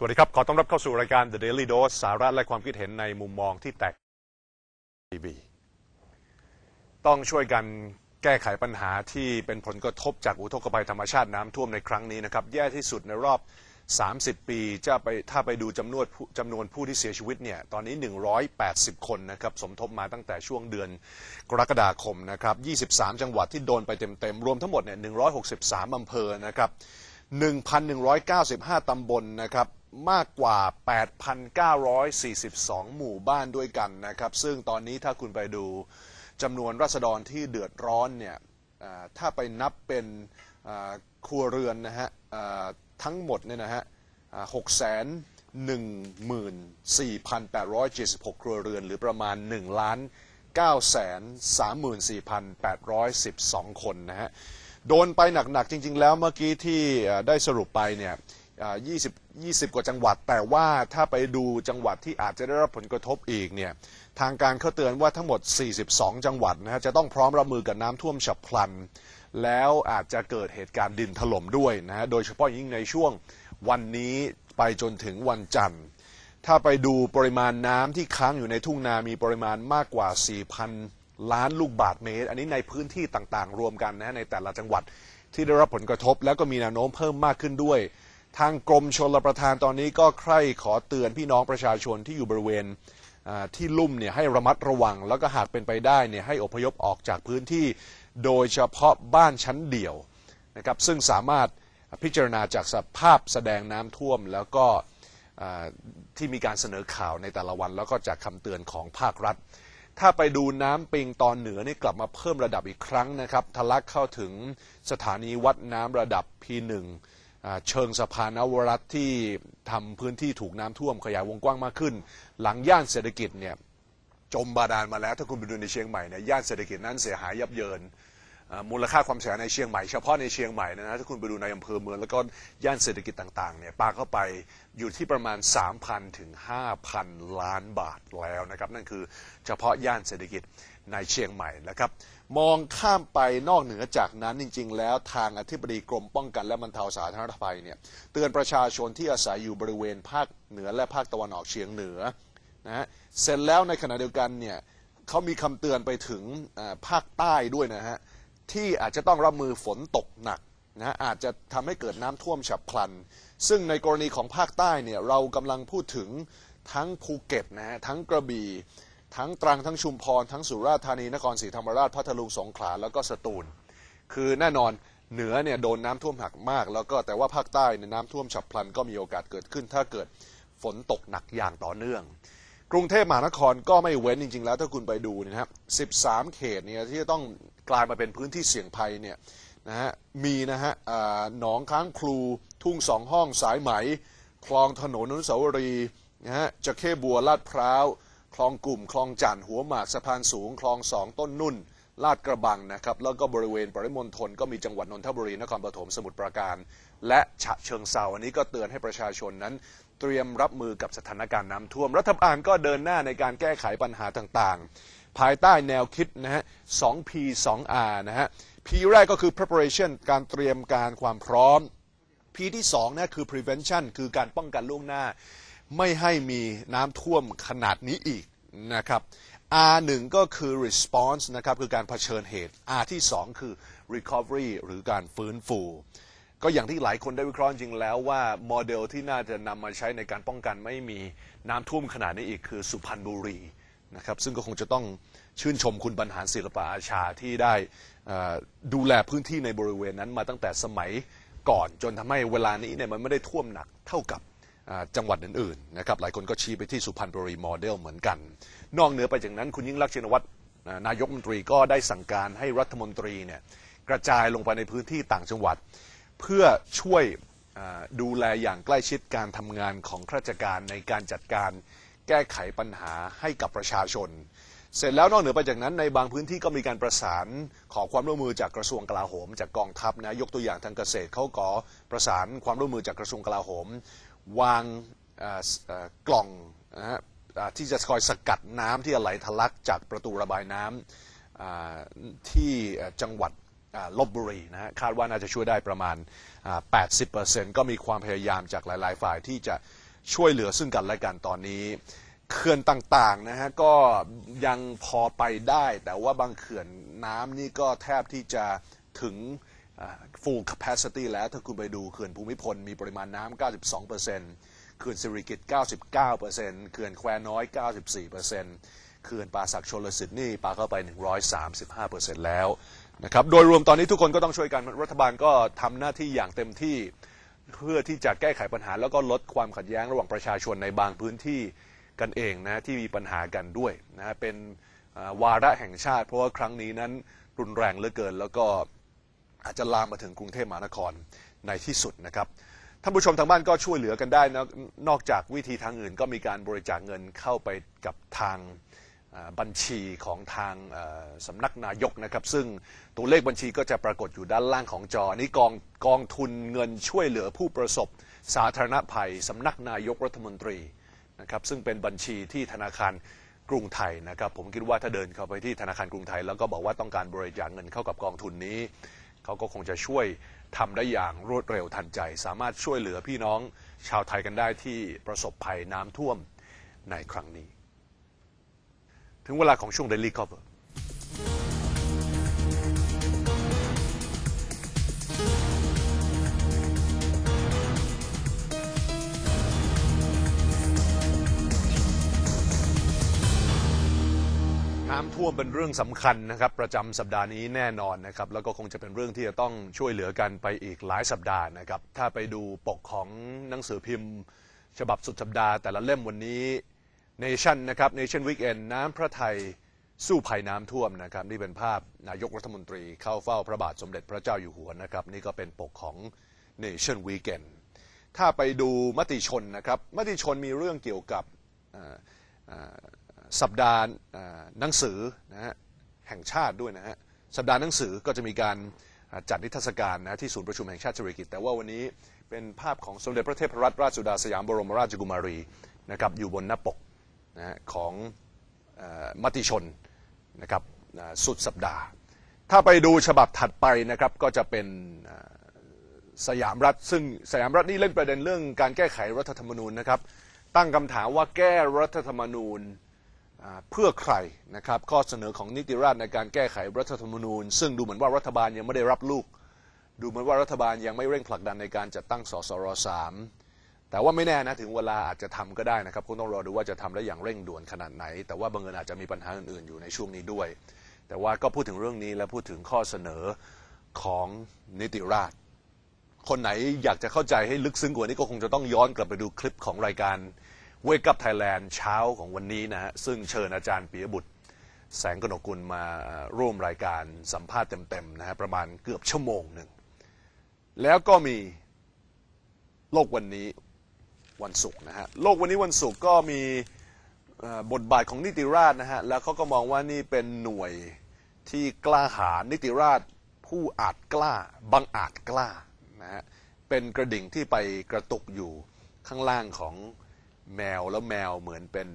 สวัสดีครับ ขอต้อนรับเข้าสู่รายการ The Daily Dose สาระและความคิดเห็นในมุมมองที่แตกทีวีต้องช่วยกันแก้ไขปัญหาที่เป็นผลกระทบจากอุทกภัยธรรมชาติน้ำท่วมในครั้งนี้นะครับแย่ที่สุดในรอบ 30 ปีจะไปถ้าไปดูจำนวนจำนวนผู้ที่เสียชีวิตเนี่ยตอนนี้ 180 คนนะครับสมทบมาตั้งแต่ช่วงเดือนกรกฎาคมนะครับ 23 จังหวัดที่โดนไปเต็มๆ รวมทั้งหมดเนี่ย 163อำเภอนะครับ 1,195ตำบลนะครับมากกว่า 8,942 หมู่บ้านด้วยกันนะครับ ซึ่งตอนนี้ถ้าคุณไปดูจำนวนรัษฎรที่เดือดร้อนเนี่ย ถ้าไปนับเป็นครัวเรือนนะฮะทั้งหมดเนี่ยนะฮะ 6,14,876 ครัวเรือน หรือประมาณ 1,934,812 คนนะฮะ โดนไปหนักๆจริงๆแล้วเมื่อกี้ที่ได้สรุปไปเนี่ย20 20 กว่าจังหวัด แต่ว่าถ้าไปดูจังหวัดที่อาจจะได้รับผลกระทบอีกเนี่ย ทางการเขาเตือนว่าทั้งหมด 42 จังหวัดนะฮะจะต้องพร้อมรับมือกับน้ำท่วมฉับพลัน แล้วอาจจะเกิดเหตุการณ์ดินถล่มด้วยนะฮะโดยเฉพาะยิ่งในช่วงวันนี้ไปจนถึงวันจันทร์ ถ้าไปดูปริมาณน้ำที่ค้างอยู่ในทุ่งนา มีปริมาณมากกว่า 4,000 ล้านลูกบาทเมตร อันนี้ในพื้นที่ต่างๆ รวมกันนะในแต่ละจังหวัดที่ได้รับผลกระทบ แล้วก็มีแนวโน้มเพิ่มมากขึ้นด้วยทางกรมชลประทานตอนนี้ก็ใคร่ขอเตือนพี่น้องประชาชนที่อยู่บริเวณที่ลุ่มเนี่ยให้ระมัดระวัง แล้วก็หากเป็นไปได้เนี่ยให้อพยพออกจากพื้นที่ โดยเฉพาะบ้านชั้นเดี่ยวนะครับซึ่งสามารถพิจารณาจากสภาพแสดงน้ำท่วมแล้วก็ที่มีการเสนอข่าวในแต่ละวัน แล้วก็จากคำเตือนของภาครัฐ ถ้าไปดูน้ำปิงตอนเหนือนี่กลับมาเพิ่มระดับอีกครั้งนะครับทะลักเข้าถึงสถานีวัดน้ำระดับ P1 เชิงสะพานนวรัตที่ทำพื้นที่ถูกน้ำท่วมขยาย วงกว้างมากขึ้น หลังย่านเศรษฐกิจเนี่ยจมบาดาลมาแล้ว ถ้าคุณไปดูในเชียงใหม่เนี่ยย่านเศรษฐกิจนั้นเสียหายยับเยิน มูลค่าความเสียหายในเชียงใหม่เฉพาะในเชียงใหม่นะฮะถ้าคุณไปดูในอำเภอเมืองแล้วก็ย่านเศรษฐกิจต่างๆเนี่ยปาเข้าไปอยู่ที่ประมาณ 3,000 ถึง 5,000 ล้านบาทแล้วนะครับนั่นคือเฉพาะย่านเศรษฐกิจในเชียงใหม่นะครับมองข้ามไปนอกเหนือจากนั้น จริงๆ แล้วทางอธิบดีกรมป้องกันและบรรเทาสาธารณภัยเนี่ยเตือนประชาชนที่อาศัยอยู่บริเวณภาคเหนือและภาคตะวันออกเฉียงเหนือนะเสร็จแล้วในขณะเดียวกันเนี่ยเขามีคำเตือนไปถึงภาคใต้ด้วยนะฮะที่อาจจะต้องรับมือฝนตกหนักนะอาจจะทำให้เกิดน้ำท่วมฉับพลัน ซึ่งในกรณีของภาคใต้เนี่ยเรากำลังพูดถึงทั้งภูเก็ตนะฮะทั้งกระบี่ทั้งตรัง ทั้งชุมพร ทั้งสุราษฎร์ธานีนครศรีธรรมราชพัทลุงสงขลา แล้วก็สตูล คือแน่นอนเหนือเนี่ยโดนน้าท่วมหักมาก แล้วก็แต่ว่าภาคใต้เนี่ยน้ำท่วมฉับพลันก็มีโอกาสเกิดขึ้นถ้าเกิดฝนตกหนักอย่างต่อเนื่อง กรุงเทพมหานครก็ไม่เว้นจริงๆ แล้วถ้าคุณไปดูนะครับ13 เขตเนี่ยที่จะต้องกลายมาเป็นพื้นที่เสี่ยงภัยเนี่ยนะฮะมีนะฮะหนองค้างคลูทุ่งสองห้องสายไหมคลองถนนนุสาวรีนะฮะจะเข้บัวลาดพร้าวคลองกลุ่ม คลองจันหัวหมากสะพานสูง คลองสองต้นนุ่น ลาดกระบังนะครับ แล้วก็บริเวณปริมณฑลก็มีจังหวัดนนทบุรีนครปฐมสมุทรปราการ และฉะเชิงเซาอันนี้ก็เตือนให้ประชาชนนั้นเตรียมรับมือกับสถานการณ์น้ำท่วมรัฐบาลก็เดินหน้าในการแก้ไขปัญหาต่างๆ ภายใต้แนวคิดนะฮะ 2P 2R นะฮะ P แรกก็คือ preparation การเตรียมการความพร้อม P ที่2นะคือ prevention คือการป้องกันล่วงหน้าไม่ให้มีน้ำท่วมขนาดนี้อีกนะครับ R1 ก็คือ response นะครับคือการเผชิญเหตุ R ที่2 คือ recovery หรือการฟื้นฟู ก็อย่างที่หลายคนได้วิเคราะห์จริงแล้วว่าโมเดลที่น่าจะนำมาใช้ในการป้องกันไม่มีน้ำท่วมขนาดนี้อีกคือสุพรรณบุรีนะครับซึ่งก็คงจะต้องชื่นชมคุณบรรหารศิลปะอาชาที่ได้ดูแลพื้นที่ในบริเวณนั้นมาตั้งแต่สมัยก่อนจนทำให้เวลานี้เนี่ยมันไม่ได้ท่วมหนัก เท่ากับจังหวัดอื่น ๆ นะครับ หลายคนก็ชี้ไปที่สุพรรณบุรีโมเดล เหมือนกัน นอกเหนือไปจากนั้น คุณยิ่งรักชินวัตรนายกมนตรีก็ได้สั่งการให้รัฐมนตรีเนี่ยกระจายลงไปในพื้นที่ต่างจังหวัด เพื่อช่วยดูแลอย่างใกล้ชิดการทำงานของข้าราชการในการจัดการแก้ไขปัญหาให้กับประชาชน เสร็จแล้วนอกเหนือไปจากนั้น ในบางพื้นที่ก็มีการประสานขอความร่วมมือจากกระทรวงกลาโหม จากกองทัพนะยกตัวอย่างทางเกษตรเขากอประสานความร่วมมือจากกระทรวงกลาโหมวางกล่องนะฮะที่จะคอยสกัดน้ำที่จะไหลทะลักจากประตูระบายน้ำที่จังหวัดลบบุรีนะะคาดว่าน่าจะช่วยได้ประมาณ 80%ก็มีความพยายามจากหลาย ๆ ฝ่ายที่จะช่วยเหลือซึ่งกันและกันตอนนี้ เขื่อนต่างๆนะฮะก็ยังพอไปได้ แต่ว่าบางเขื่อนน้ำนี่ก็แทบที่จะถึงฟูลแคปซิตี้แล้วถ้าคุณไปดูเขื่อนภูมิพลมีปริมาณน้ำ 92%เขื่อนสิริกิต99%เขื่อนแควน้อย 94%เขื่อนป่าสักชลสิทธิ์นี่ปาเข้าไป 135%แล้วนะครับโดยรวมตอนนี้ทุกคนก็ต้องช่วยกันรัฐบาลก็ทำหน้าที่อย่างเต็มที่เพื่อที่จะแก้ไขปัญหาแล้วก็ลดความขัดแย้งระหว่างประชาชนในบางพื้นที่กันเองนะที่มีปัญหากันด้วยนะเป็นวาระแห่งชาติ เพราะว่าครั้งนี้นั้นรุนแรงเหลือเกินแล้วก็อาจจะลามมาถึงกรุงเทพมหานครในที่สุดนะครับ ท่านผู้ชมทางบ้านก็ช่วยเหลือกันได้ นอกจากวิธีทางอื่นก็มีการบริจาคเงินเข้าไปกับทางบัญชีของทางสำนักนายกนะครับ ซึ่งตัวเลขบัญชีก็จะปรากฏอยู่ด้านล่างของจออันนี้กองกองทุนเงินช่วยเหลือผู้ประสบ สาธารณภัยสำนักนายกรัฐมนตรีนะครับ ซึ่งเป็นบัญชีที่ธนาคารกรุงไทยนะครับ ผมคิดว่าถ้าเดินเข้าไปที่ธนาคารกรุงไทยแล้วก็บอกว่าต้องการบริจาคเงินเข้ากับกองทุนนี้เขาก็คงจะช่วยทำได้อย่างรวดเร็วทันใจ สามารถช่วยเหลือพี่น้องชาวไทยกันได้ที่ประสบภัยน้ำท่วมในครั้งนี้ ถึงเวลาของช่วง Daily Cover น้ำท่วมเป็นเรื่องสำคัญนะครับ ประจำสัปดาห์นี้แน่นอนนะครับ แล้วก็คงจะเป็นเรื่องที่จะต้องช่วยเหลือกันไปอีกหลายสัปดาห์นะครับ ถ้าไปดูปกของหนังสือพิมพ์ฉบับสุดสัปดาห์แต่ละเล่มวันนี้ Nation นะครับ Nation Weekend น้ำพระไทยสู้ภัยน้ำท่วมนะครับ นี่เป็นภาพนายกรัฐมนตรี เข้าเฝ้าพระบาทสมเด็จพระเจ้าอยู่หัวนะครับนี่ก็เป็นปกของ Nation Weekend ถ้าไปดูมติชนนะครับมติชนมีเรื่องเกี่ยวกับสัปดาห์หนังสือนะฮะแห่งชาติด้วยนะฮะสัปดาห์หนังสือก็จะมีการจัดนิทรรศการนะที่ศูนย์ประชุมแห่งชาติเศรษฐกิจแต่ว่าวันนี้เป็นภาพของสมเด็จพระเทพรัตนราชสุดาสยามบรมราชกุมารีนะครับอยู่บนหน้าปกนะของมติชนนะครับสุดสัปดาห์ ถ้าไปดูฉบับถัดไปนะครับก็จะเป็นสยามรัฐซึ่งสยามรัฐนี่เล่นประเด็นเรื่องการแก้ไขรัฐธรรมนูญนะครับตั้งคำถามว่าแก้รัฐธรรมนูญเพื่อใครนะครับข้อเสนอของนิติราฐในการแก้ไขรัฐธรรมนูญ ซึ่งดูเหมือนว่ารัฐบาลยังไม่ได้รับลูก ดูเหมือนว่ารัฐบาลยังไม่เร่งผลักดันในการจัดตั้งสสรสามแต่ว่าไม่แน่นะ ถึงเวลาอาจจะทำก็ได้นะครับคงต้องรอดูว่าจะทำได้อย่างเร่งด่วนขนาดไหน แต่ว่าบางเงินอาจจะมีปัญหาอื่นๆอยู่ในช่วงนี้ด้วย แต่ว่าก็พูดถึงเรื่องนี้และพูดถึงข้อเสนอของนิติราฐคนไหนอยากจะเข้าใจให้ลึกซึ้งกว่านี้ก็คงจะต้องย้อนกลับไปดูคลิปของรายการเวกับไทยแลนด์เช้าของวันนี้นะฮะซึ่งเชิญอาจารย์ปิยบุตร แสงกนกุลมาร่วมรายการสัมภาษณ์เต็มๆนะฮะประมาณเกือบชั่วโมงหนึ่งแล้วก็มีโลกวันนี้วันศุกร์นะฮะโลกวันนี้วันศุกร์ก็มีบทบาทของนิติราชนะฮะแล้วเขาก็มองว่านี่เป็นหน่วยที่กล้าหาญนิติราชผู้อาจกล้าบังอาจกล้านะฮะเป็นกระดิ่งที่ไปกระตุกอยู่ข้างล่างของแมวแล้วแมวเหมือนเป็น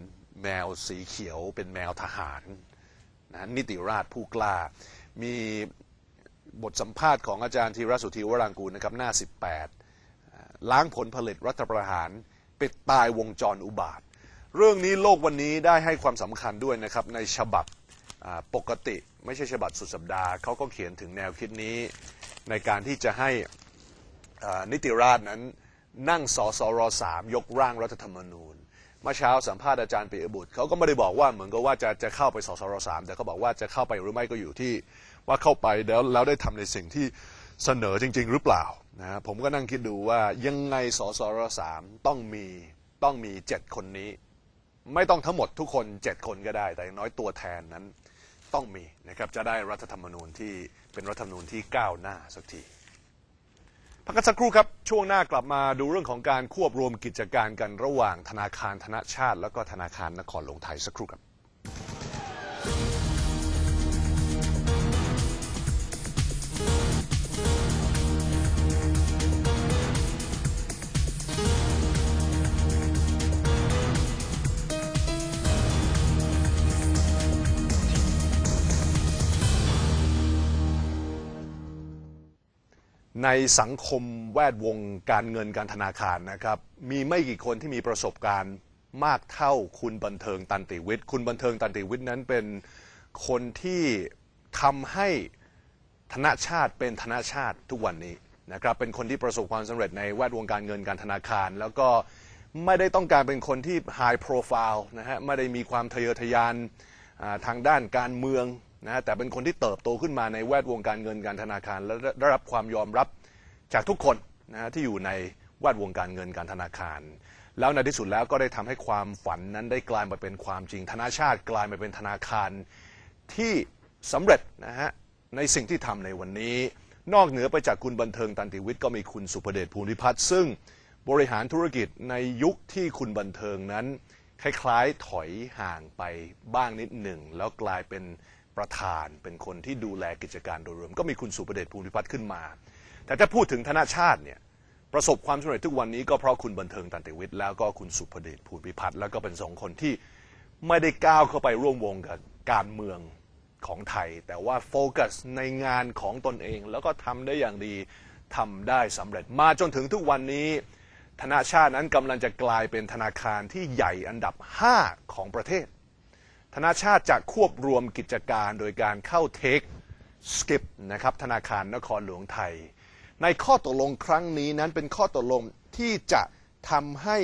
แมวสีเขียวเป็นแมวทหารนะนิติราชผู้กล้า มีบทสัมภาษณ์ของอาจารย์ธีรสุธีวรังกูลนะครับหน้า18 ล้างผลผลิตรัฐประหาร ปิดตายวงจรอุบาท เรื่องนี้โลกวันนี้ได้ให้ความสำคัญด้วยนะครับในฉบับปกติ ไม่ใช่ฉบับสุดสัปดาห์เขาก็เขียนถึงแนวคิดนี้ในการที่จะให้นิติราชนั้นนั่ง สสรสามยกร่างรัฐธรรมนูญเมื่อเช้าสัมภาษณ์อาจารย์ปิยบุตรเขาก็ไม่ได้บอกว่าเหมือนกับว่าจะจะเข้าไปสสรสามแต่เขาบอกว่าจะเข้าไปหรือไม่ก็อยู่ที่ว่าเข้าไปแล้วแล้วได้ทำในสิ่งที่เสนอจริง ๆ หรือเปล่านะผมก็นั่งคิดดูว่ายังไง สสรสามต้องมี ต้องมีเจ็ดคนนี้ ไม่ต้องทั้งหมดทุกคนเจ็ดคนก็ได้ แต่อย่างน้อยตัวแทนนั้นต้องมีนะครับจะได้รัฐธรรมนูญที่เป็นรัฐธรรมนูญที่ก้าวหน้าสักทีพักกันสักครู่ครับ ช่วงหน้ากลับมาดูเรื่องของการควบรวมกิจการกันระหว่างธนาคารธนชาติ และก็ธนาคารนครหลวงไทยสักครู่ครับในสังคมแวดวงการเงินการธนาคารนะครับมีไม่กี่คนที่มีประสบการณ์มากเท่าคุณบันเทิงตันติวิทย์คุณบันเทิงตันติวิทย์นั้นเป็นคนที่ทำให้ธนชาติเป็นธนชาติ ทุกวันนี้นะครับเป็นคนที่ประสบความสำเร็จ ในแวดวงการเงินการธนาคาร แล้วก็ไม่ได้ต้องการเป็นคนที่ไฮโปรไฟล์นะฮะไม่ได้มีความทะเยอทะยานทางด้านการเมืองนะแต่เป็นคนที่เติบโตขึ้นมาในแวดวงการเงินการธนาคาร และได้รับความยอมรับจากทุกคนนะที่อยู่ในแวดวงการเงินการธนาคาร แล้วในที่สุดแล้วก็ได้ทำให้ความฝันนั้นได้กลายมาเป็นความจริงธนาชาติกลายมาเป็นธนาคาร ที่สำเร็จนะฮะในสิ่งที่ทำในวันนี้ นอกเหนือไปจากคุณบันเทิงตันติวิทย์ก็มีคุณสุภเดชภูริพัฒน์ซึ่งบริหารธุรกิจในยุคที่คุณบันเทิงนั้น คล้ายๆถอยห่างไปบ้างนิดหนึ่งแล้วกลายเป็นประธานเป็นคนที่ดูแลกิจการโดยรวมก็มีคุณสุประเดชภูมิพัฒน์ขึ้นมา แต่ถ้าพูดถึงธนาชาติเนี่ยประสบความสำเร็จทุกวันนี้ก็เพราะคุณบันเทิงตันติวิทย์แล้วก็คุณสุประเดชภูมิพัฒน์แล้วก็เป็นสองคนที่ไม่ได้ก้าวเข้าไปร่วมวงกับการเมืองของไทย แต่ว่าโฟกัสในงานของตนเอง แล้วก็ทำได้อย่างดีทำได้สำเร็จ มาจนถึงทุกวันนี้ ธนาชาตินั้นกำลังจะกลายเป็นธนาคารที่ใหญ่อันดับ 5 ของประเทศธนาชาติจะควบรวมกิจการโดยการเข้าเทคสกิปนะครับธนาคารนครหลวงไทย ในข้อตกลงครั้งนี้นั้นเป็นข้อตกลงที่จะทำให้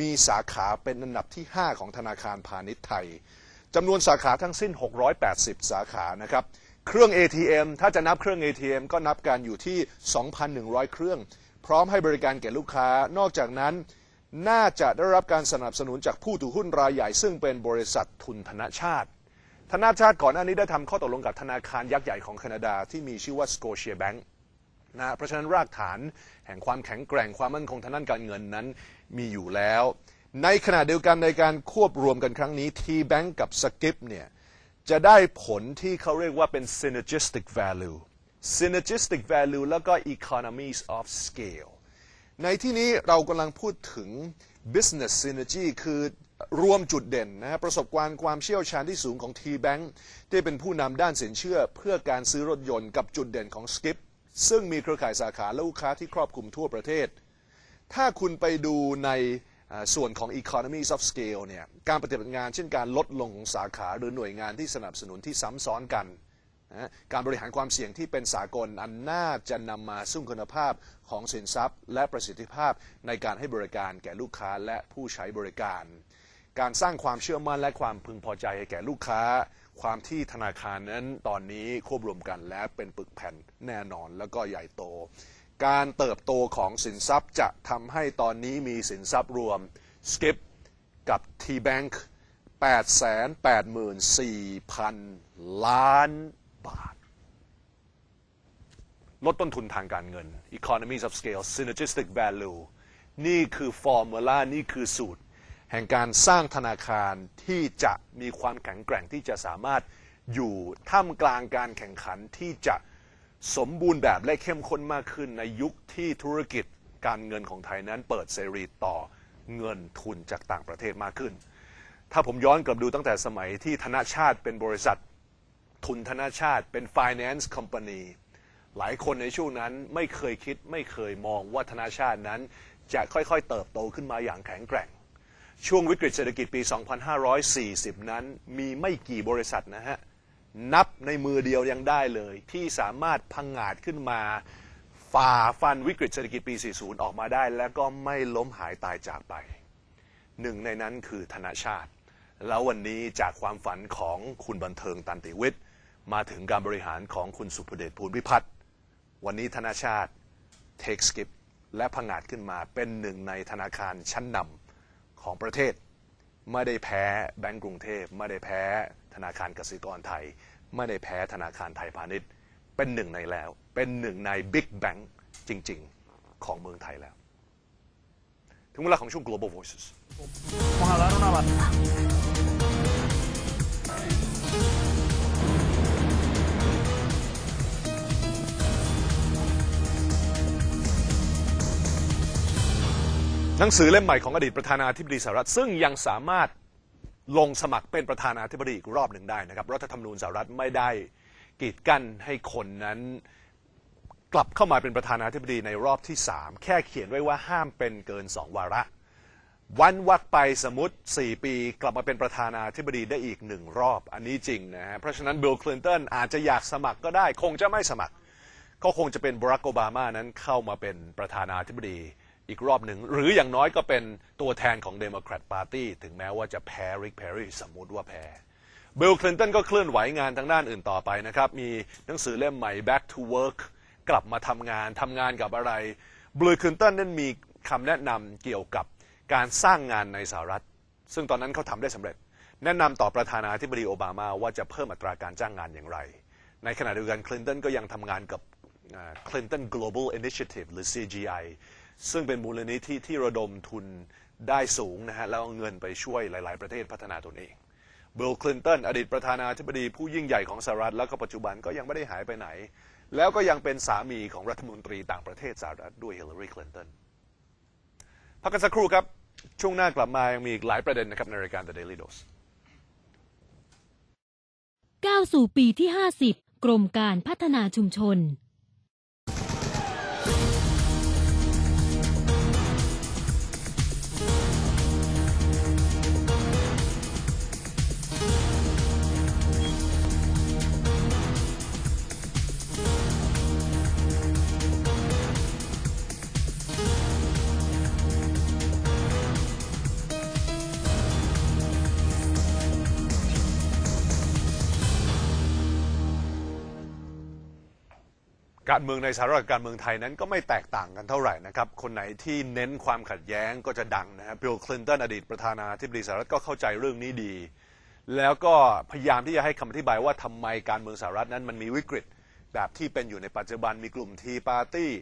มีสาขาเป็นอันดับที่ 5 ของธนาคารพาณิชย์ไทยจำนวนสาขาทั้งสิ้น 680 สาขานะครับ เครื่อง ATM ถ้าจะนับเครื่อง ATM ก็นับการอยู่ที่ 2,100 เครื่อง พร้อมให้บริการแก่ลูกค้านอกจากนั้นน่าจะได้รับการสนับสนุนจากผู้ถือหุ้นรายใหญ่ซึ่งเป็นบริษัททุนธนชาติ ธนาชาติก่อนหน้านี้ได้ทำข้อตกลงกับธนาคารยักษ์ใหญ่ของแคนาดาที่มีชื่อว่า Scotia Bank นะเพราะฉะนั้นรากฐาน แห่งความแข็งแกร่งความมั่นคงทางด้านการเงินนั้นมีอยู่แล้ว ในขณะเดียวกันในการควบรวมกันครั้งนี้ T Bank กับ s k i ปเนี่ยจะได้ผลที่เขาเรียกว่าเป็น synergistic value synergistic value แล้วก็ economies of scale ในที่นี้เรากำลังพูดถึง business synergy คือรวมจุดเด่นนะประสบการณ์ความเชี่ยวชาญที่สูงของ T-Bank ที่เป็นผู้นำด้านสินเชื่อเพื่อการซื้อรถยนต์กับจุดเด่นของ Skip ซึ่งมีเครือข่ายสาขาและลูกค้าที่ครอบคลุมทั่วประเทศ ถ้าคุณไปดูในส่วนของ Economy of Scale เนี่ย การปฏิบัติงานเช่นการลดลงของสาขาหรือหน่วยงานที่สนับสนุนที่ซ้ำซ้อนกันะการบริหารความเสี่ยงที่เป็นสากลอันน่าจะนำมาซึ่งคุณภาพของสินทรัพย์และประสิทธิภาพในการให้บริการแก่ลูกค้าและผู้ใช้บริการ การสร้างความเชื่อมั่นและความพึงพอใจแก่ลูกค้า ความที่ธนาคารนั้นตอนนี้ควบรวมกันและเป็นปึกแผ่นแน่นอนแล้วก็ใหญ่โต การเติบโตของสินทรัพย์จะทำให้ตอนนี้มีสินทรัพย์รวม Skip กับ T-Bank 884,000ล้านบาทลดต้นทุนทางการเงิน economies of scale synergistic value นี่คือฟอร์มูลานี่คือสูตร แห่งการสร้างธนาคารที่จะมีความแข็งแกร่งที่จะสามารถอยู่ท่ามกลางการแข่งขันที่จะสมบูรณ์แบบและเข้มข้นมากขึ้น ในยุคที่ธุรกิจการเงินของไทยนั้นเปิดเสรีต่อเงินทุนจากต่างประเทศมากขึ้น ถ้าผมย้อนกลับดูตั้งแต่สมัยที่ธนชาติเป็นบริษัททุนธนาชาติเป็น finance company หลายคนในช่วงนั้นไม่เคยคิดไม่เคยมองว่าธนาชาตินั้นจะค่อยๆเติบโตขึ้นมาอย่างแข็งแกร่ง ช่วงวิกฤตเศรษฐกิจปี 2540 นั้น มีไม่กี่บริษัทนะฮะ นับในมือเดียวยังได้เลยที่สามารถพังงาดขึ้นมาฝ่าฟันวิกฤตเศรษฐกิจปี 40 ออกมาได้แล้วก็ไม่ล้มหายตายจากไปหนึ่งในนั้นคือธนาชาติ แล้ววันนี้จากความฝันของคุณบันเทิงตันติวิทย์มาถึงการบริหารของคุณสุพเดชภูลิพัฒน์ วันนี้ธนาชาติเทคสกิปและพังาดขึ้นมาเป็นหนึ่งในธนาคารชั้นนำของประเทศ ไม่ได้แพ้แบงก์กรุงเทพ ไม่ได้แพ้ธนาคารกสิกรไทย ไม่ได้แพ้ธนาคารไทยพาณิชย์ เป็นหนึ่ง ในแล้ว เป็นหนึ่งในบิ๊กแบงก์จริงๆของเมืองไทยแล้ว ถึงเวลาของช่วง global voices หนังสือเล่มใหม่ของอดีตประธานาธิบดีสหรัฐ ซึ่งยังสามารถลงสมัครเป็นประธานาธิบดีอีกรอบหนึ่งได้นะครับรัฐธรรมนูญสหรัฐไม่ได้กีดกั้นให้คนนั้นกลับเข้ามาเป็นประธานาธิบดีในรอบที่ 3 แค่เขียนไว้ว่าห้ามเป็นเกิน 2 วาระ วันวักไปสมมติ 4 ปี กลับมาเป็นประธานาธิบดีได้อีกหนึ่งรอบอันนี้จริงนะฮะเพราะฉะนั้นบิลคลินตันอาจจะอยากสมัครก็ได้ คงจะไม่สมัคร ก็คงจะเป็นบรักโอบามานั้นเข้ามาเป็นประธานาธิบดีอีกรอบหนึ่งหรืออย่างน้อยก็เป็นตัวแทนของเดโมแครตปาร์ตี้ถึงแม้ว่าจะแพ้ริกแพรี่สมมุติว่าแพ้เบลคลินตันก็เคลื่อนไหวงานทางด้านอื่นต่อไปนะครับ มีหนังสือเล่มใหม่ back to work กลับมาทำงานทำงานกับอะไรเบลคลินตันนั้นมีคำแนะนำเกี่ยวกับการสร้างงานในสหรัฐ ซึ่งตอนนั้นเขาทำได้สำเร็จ แนะนำต่อประธานาธิบดีโอบามาว่าจะเพิ่มอัตราการจ้างงานอย่างไร ในขณะเดียวกันคลินตันก็ยังทำงานกับ Clinton Global Initiative หรือ CGI ซึ่งเป็นมูลนิธิที่ระดมทุนได้สูงนะฮะ แล้วเอาเงินไปช่วยหลายๆ ประเทศพัฒนาตนเองบิลคลินตันอดีตประธานาธิบดีผู้ยิ่งใหญ่ของสหรัฐแล้วก็ปัจจุบันก็ยังไม่ได้หายไปไหน แล้วก็ยังเป็นสามีของรัฐมนตรีต่างประเทศสหรัฐด้วยฮิลลารีคลินตันพักกันสักครู่ครับช่วงหน้ากลับมา ยังมีอีกหลายประเด็นนะครับในรายการ The Daily Dose ก้าวสู่ปีที่ 50 กรมการพัฒนาชุมชนการเมืองในสหรัฐการเมืองไทยนั้นก็ไม่แตกต่างกันเท่าไหร่นะครับคนไหนที่เน้นความขัดแย้งก็จะดังนะฮะบิลคลินตันอดีตประธานาธิบดีสหรัฐก็เข้าใจเรื่องนี้ดี แล้วก็พยายามที่จะให้คำอธิบายว่าทำไมการเมืองสหรัฐนั้นมันมีวิกฤต แบบที่เป็นอยู่ในปัจจุบัน มีกลุ่มทีปาร์ตี้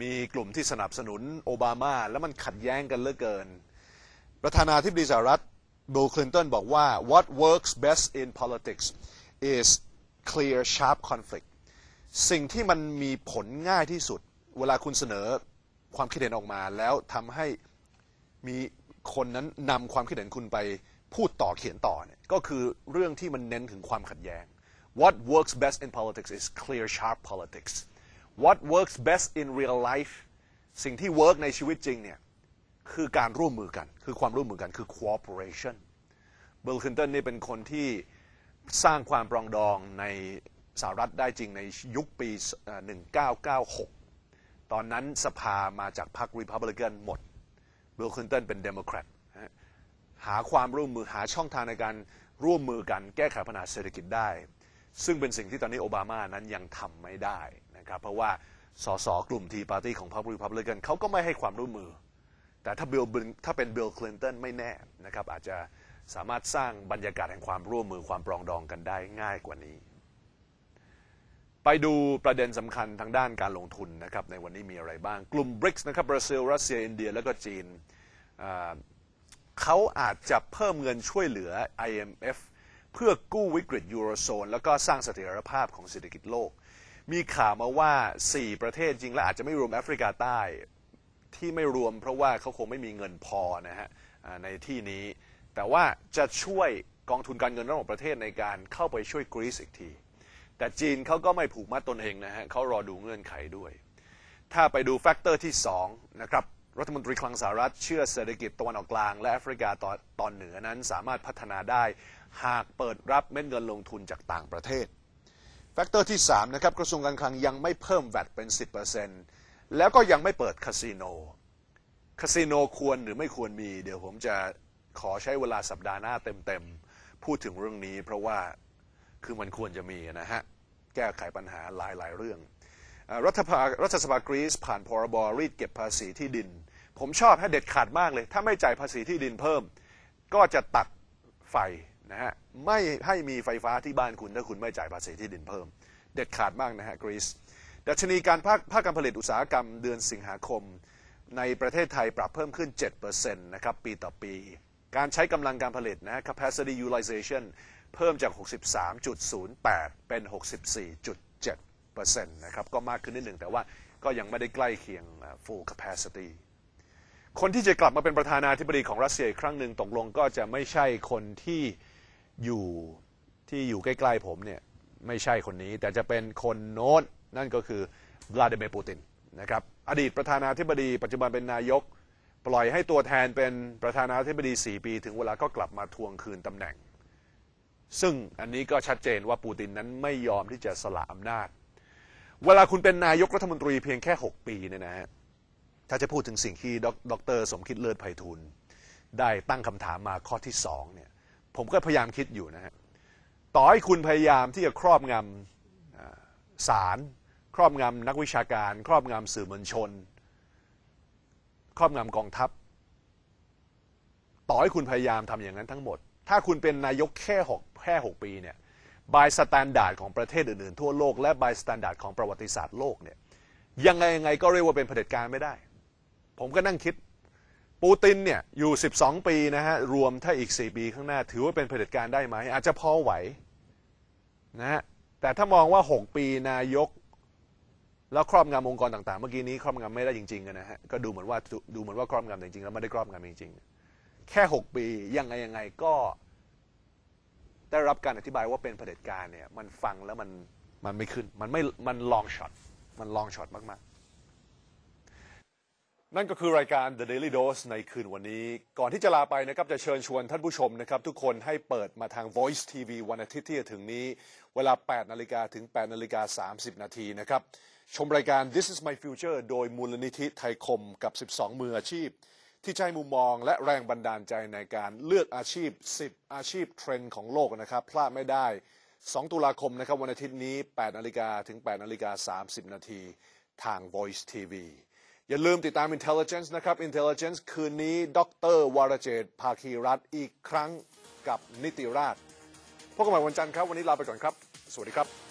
มีกลุ่มที่สนับสนุนโอบามาแล้วมันขัดแย้งกันเหลือเกินประธานาธิบดีสหรัฐบิลคลินตันบอกว่า what works best in politics is clear sharp conflict สิ่งที่มันมีผลง่ายที่สุด เวลาคุณเสนอความคิดเห็นออกมา แล้วทำให้มีคนนั้นนำความคิดเห็นคุณไปพูดต่อเขียนต่อเนี่ยก็คือเรื่องที่มันเน้นถึงความขัดแย้ง What works best in politics is clear sharp politics What works best in real life สิ่งที่ work ในชีวิตจริงเนี่ย คือการร่วมมือกัน คือความร่วมมือกันคือ cooperation บ l c คิน t o นนี่เป็นคนที่สร้างความปรองดองในสหรัฐได้จริงในยุคปี 1996 ตอนนั้นสภามาจากพรรครีพับลิกันหมด บิลคลินตันเป็นเดโมแครตหาความร่วมมือหาช่องทางในการร่วมมือกันแก้ไขปัญหาเศรษฐกิจได้ ซึ่งเป็นสิ่งที่ตอนนี้โอบามานั้นยังทำไม่ได้นะครับ เพราะว่า สสกลุ่มทีปาร์ตี้ของพรรครีพับลิกันเขาก็ไม่ให้ความร่วมมือ แต่ถ้าบิลถ้าเป็นบิลคลินตันไม่แน่นะครับอาจจะสามารถสร้างบรรยากาศแห่งความร่วมมือความปรองดองกันได้ง่ายกว่านี้ไปดูประเด็นสำคัญทางด้านการลงทุนนะครับในวันนี้มีอะไรบ้าง กลุ่ม b r i ส์นะครับบราซิล รัสเซียอินเดีย แล้วก็จีน เขาอาจจะเพิ่มเงินช่วยเหลือ IMF เพื่อกู้วิกฤตยูโรโซนแล้วก็สร้างเสถียรภาพของเศรษฐกิจโลก มีข่าวมาว่า 4 ประเทศจริงและอาจจะไม่รวมแอฟริกาใต้ที่ไม่รวมเพราะว่าเขาคงไม่มีเงินพอนะฮะในที่นี้ แต่ว่าจะช่วยกองทุนการเงินระหว่างประเทศในการเข้าไปช่วยกรีซอีกทีแต่จีนเขาก็ไม่ผูกมัดตนเองนะฮะเขารอดูเงื่อนไขด้วย ถ้าไปดูแฟกเตอร์ที่2นะครับ รัฐมนตรีคลังสหรัฐ เชื่อเศรษฐกิจตะวันออกกลางและแอฟริกาตอนตอนเหนือนั้น สามารถพัฒนาได้หากเปิดรับเม็ดเงินลงทุนจากต่างประเทศ แฟกเตอร์ที่3นะครับกระทรวงการคลังยังไม่เพิ่มแวดเป็น 10%แล้วก็ยังไม่เปิดคาสิโน คาสิโนควรหรือไม่ควรมี เดี๋ยวผมจะขอใช้เวลาสัปดาห์หน้าเต็มๆพูดถึงเรื่องนี้ เพราะว่าคือมันควรจะมีนะฮะแก้ไขปัญหาหลายๆเรื่องรัฐภารัฐสภากรีซผ่านพรบรีดเก็บภาษีที่ดิน ผมชอบให้เด็ดขาดมากเลย ถ้าไม่จ่ายภาษีที่ดินเพิ่ม ก็จะตัดไฟนะฮะไม่ให้มีไฟฟ้าที่บ้านคุณถ้าคุณไม่จ่ายภาษีที่ดินเพิ่ม เด็ดขาดมากนะฮะกรีซดัชนีการภาคภาคการผลิตอุตสาหกรรมเดือนสิงหาคม ในประเทศไทยปรับเพิ่มขึ้น 7%นะครับปีต่อปี การใช้กำลังการผลิตนะ capacity utilization เพิ่มจาก 63.08 เป็น 64.7%นะครับ ก็มากขึ้นนิดหนึ่ง แต่ว่าก็ยังไม่ได้ใกล้เคียง full capacity คนที่จะกลับมาเป็นประธานาธิบดีของรัสเซียอีกครั้งหนึ่งตกลงก็จะไม่ใช่คนที่อยู่ที่อยู่ใกล้ๆผมเนี่ยไม่ใช่คนนี้ แต่จะเป็นคนโน้นนั่นก็คือวลาดิเมียร์ ปูติน นะครับ อดีตประธานาธิบดี ปัจจุบันเป็นนายก ปล่อยให้ตัวแทนเป็นประธานาธิบดี4ปีถึงเวลาก็กลับมาทวงคืนตำแหน่งซึ่งอันนี้ก็ชัดเจนว่าปูตินนั้นไม่ยอมที่จะสละอำนาจ เวลาคุณเป็นนายกรัฐมนตรีเพียงแค่ 6 ปีเนี่ยนะฮะ ถ้าจะพูดถึงสิ่งที่ดร สมคิดเลิศไพฑูรย์ได้ตั้งคำถามมาข้อที่สองเนี่ย ผมก็พยายามคิดอยู่นะฮะต่อให้คุณพยายามที่จะครอบงำศาลครอบงำนักวิชาการ ครอบงำสื่อมวลชน ครอบงำกองทัพ ต่อให้คุณพยายามทำอย่างนั้นทั้งหมด ถ้าคุณเป็นนายกแค่6แค่ 6 ปีเนี่ยบายสแตนดาร์ดของประเทศอื่นๆ ทั่วโลกและบายสแตนดาร์ดของประวัติศาสตร์โลกเนี่ย ยังไงยังไงก็เรียกว่าเป็นเผด็จการไม่ได้ ผมก็นั่งคิดปูตินเนี่ยอยู่ 12 ปีนะฮะรวมถ้าอีก 4 ปีข้างหน้าถือว่าเป็นเผด็จการได้ไหม อาจจะพอไหวนะฮะ แต่ถ้ามองว่า 6 ปีนายกแล้ว ครอบงำองค์กรต่างๆ เมื่อกี้นี้ครอบงำไม่ได้จริงๆนะฮะ ก็ดูเหมือนว่าดูเหมือนว่าครอบงำจริงๆแล้วไม่ได้ครอบงำจริง ๆ แค่ 6 ปียังไงยังไงก็ได้รับการอธิบายว่าเป็นเผด็จการเนี่ย มันฟังแล้วมันมันไม่ขึ้น มันไม่มันลองช็อตมันลองช็อตมาก ๆ นั่นก็คือรายการ The Daily Dose ในคืนวันนี้ ก่อนที่จะลาไปนะครับจะเชิญชวนท่านผู้ชมนะครับทุกคนให้เปิดมาทาง Voice TV วันอาทิตย์ที่จะถึงนี้ เวลา8นาฬิกาถึง8นาฬิกา 30 นาทีนะครับ ชมรายการ This is my future โดยมูลนิธิไทยคมกับ 12มืออาชีพที่ใช้มุมมองและแรงบันดาลใจในการเลือกอาชีพ 10 อาชีพเทรนด์ของโลกนะครับ พลาดไม่ได้ 2 ตุลาคมนะครับ วันอาทิตย์นี้ 8 นาฬิกาถึง 8 นาฬิกา 30 นาทีทาง Voice TV อย่าลืมติดตาม Intelligence นะครับ Intelligence คืนนี้ ดรวรเจตภาคีรัต อีกครั้งกับนิติราชพบกันใหม่วันจันทร์ครับ วันนี้ลาไปก่อนครับ สวัสดีครับ